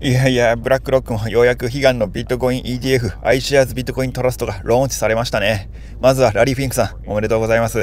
いやいや、ブラックロックもようやく悲願のビットコイン ETF、アイシ a ーズビットコイントラストがローンチされましたね。まずはラリー・フィンクさん、おめでとうございます。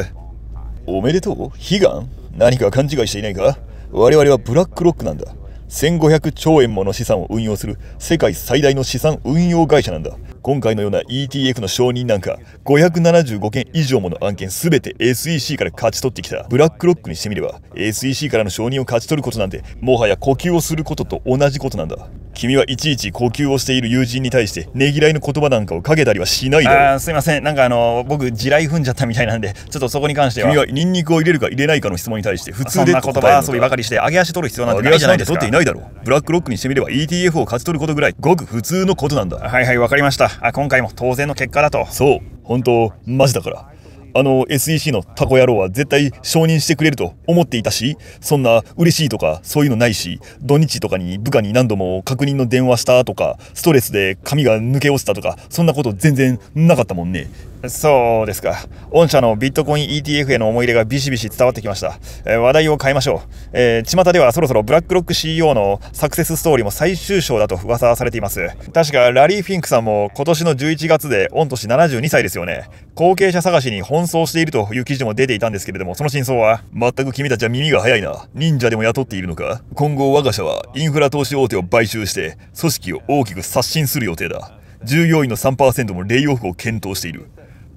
おめでとう悲願何か勘違いしていないか我々はブラックロックなんだ。1500兆円もの資産を運用する世界最大の資産運用会社なんだ。今回のような ETF の承認なんか575件以上もの案件全て SEC から勝ち取ってきたブラックロックにしてみれば SEC からの承認を勝ち取ることなんてもはや呼吸をすることと同じことなんだ君はいちいち呼吸をしている友人に対してねぎらいの言葉なんかをかけたりはしないだろうすいませんなんかあの僕地雷踏んじゃったみたいなんでちょっとそこに関しては君はニンニクを入れるか入れないかの質問に対して普通で言葉遊びばかりして上げ足取る必要なんてないじゃないですか取っていないだろうブラックロックにしてみれば ETF を勝ち取ることぐらいごく普通のことなんだはいはいわかりましたあ今回も当然の結果だとそう本当マジだからあの SEC のタコ野郎は絶対承認してくれると思っていたし、そんな嬉しいとかそういうのないし、土日とかに部下に何度も確認の電話したとか、ストレスで髪が抜け落ちたとか、そんなこと全然なかったもんね。そうですか。御社のビットコイン ETF への思い入れがビシビシ伝わってきました。え話題を変えましょう。えー、巷ではそろそろブラックロック CEO のサクセスストーリーも最終章だと噂されています。確かラリー・フィンクさんも今年の11月で御年72歳ですよね。後継者探しに奔走しているという記事も出ていたんですけれども、その真相は、全く君たちは耳が早いな。忍者でも雇っているのか今後我が社はインフラ投資大手を買収して、組織を大きく刷新する予定だ。従業員の3%もレイオフを検討している。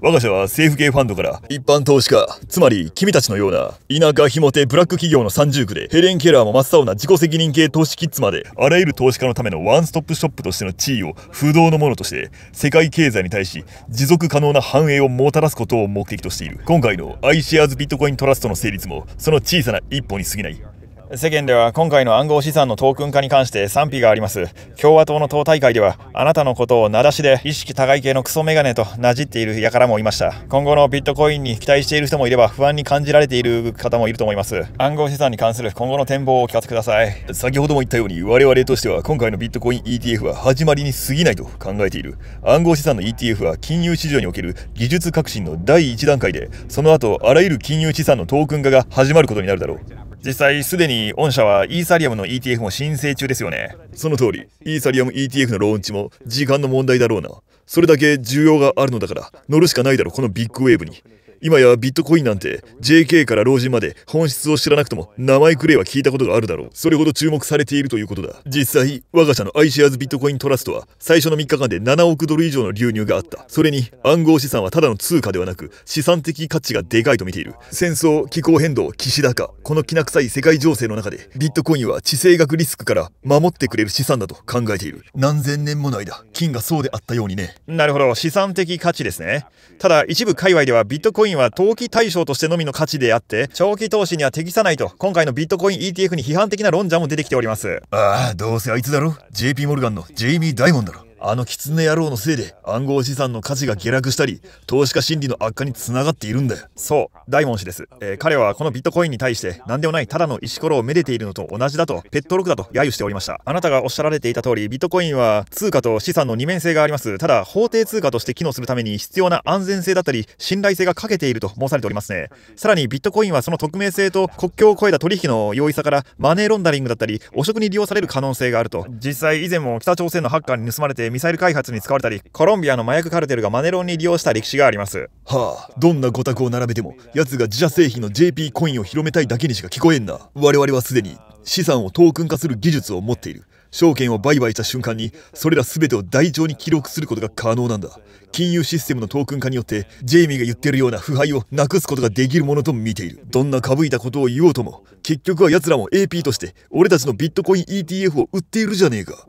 我が社は政府系ファンドから一般投資家、つまり君たちのような田舎ひもてブラック企業の三重区でヘレン・ケラーも真っ青な自己責任系投資キッズまであらゆる投資家のためのワンストップショップとしての地位を不動のものとして世界経済に対し持続可能な繁栄をもたらすことを目的としている今回の i イシア r ズ・ s ビットコイントラストの成立もその小さな一歩に過ぎない世間では今回の暗号資産のトークン化に関して賛否があります共和党の党大会ではあなたのことを名指しで意識高い系のクソメガネとなじっている輩もいました今後のビットコインに期待している人もいれば不安に感じられている方もいると思います暗号資産に関する今後の展望をお聞かせください先ほども言ったように我々としては今回のビットコイン ETF は始まりに過ぎないと考えている暗号資産の ETF は金融市場における技術革新の第1段階でその後あらゆる金融資産のトークン化が始まることになるだろう実際すでに御社はイーサリアムの ETF も申請中ですよねその通りイーサリアム ETF のローンチも時間の問題だろうなそれだけ需要があるのだから乗るしかないだろこのビッグウェーブに今やビットコインなんて JK から老人まで本質を知らなくとも名前くれは聞いたことがあるだろうそれほど注目されているということだ実際我が社のアイシアーズビットコイントラストは最初の3日間で7億ドル以上の流入があったそれに暗号資産はただの通貨ではなく資産的価値がでかいと見ている戦争気候変動岸高このきな臭い世界情勢の中でビットコインは地政学リスクから守ってくれる資産だと考えている何千年もの間金がそうであったようにねなるほど資産的価値ですねただ一部界隈ではビットコインインは投機対象としてのみの価値であって、長期投資には適さないと、今回のビットコイン ETF に批判的な論者も出てきております。ああ、どうせあいつだろ ?JP モルガンのジェイミー・ダイモンだろ。あの狐野郎のせいで暗号資産の価値が下落したり、投資家心理の悪化につながっているんだよ。そう、大門氏です、えー、彼はこのビットコインに対して何でもないただの石ころをめでているのと同じだと、ペットロクだと揶揄しておりました。あなたがおっしゃられていた通り、ビットコインは通貨と資産の二面性があります。ただ、法定通貨として機能するために必要な安全性だったり、信頼性が欠けていると申されておりますね。さらに、ビットコインはその匿名性と国境を越えた取引の容易さから、マネーロンダリングだったり、汚職に利用される可能性があると。実際、以前も北朝鮮のハッカーに盗まれてミサイル開発に使われたりコロンビアの麻薬カルテルがマネロンに利用した歴史がありますはあどんな御択を並べても奴が自社製品の JP コインを広めたいだけにしか聞こえんな我々はすでに資産をトークン化する技術を持っている証券を売買した瞬間にそれら全てを台帳に記録することが可能なんだ金融システムのトークン化によってジェイミーが言ってるような腐敗をなくすことができるものと見ているどんなかぶいたことを言おうとも結局は奴らも AP として俺たちのビットコイン ETF を売っているじゃねえか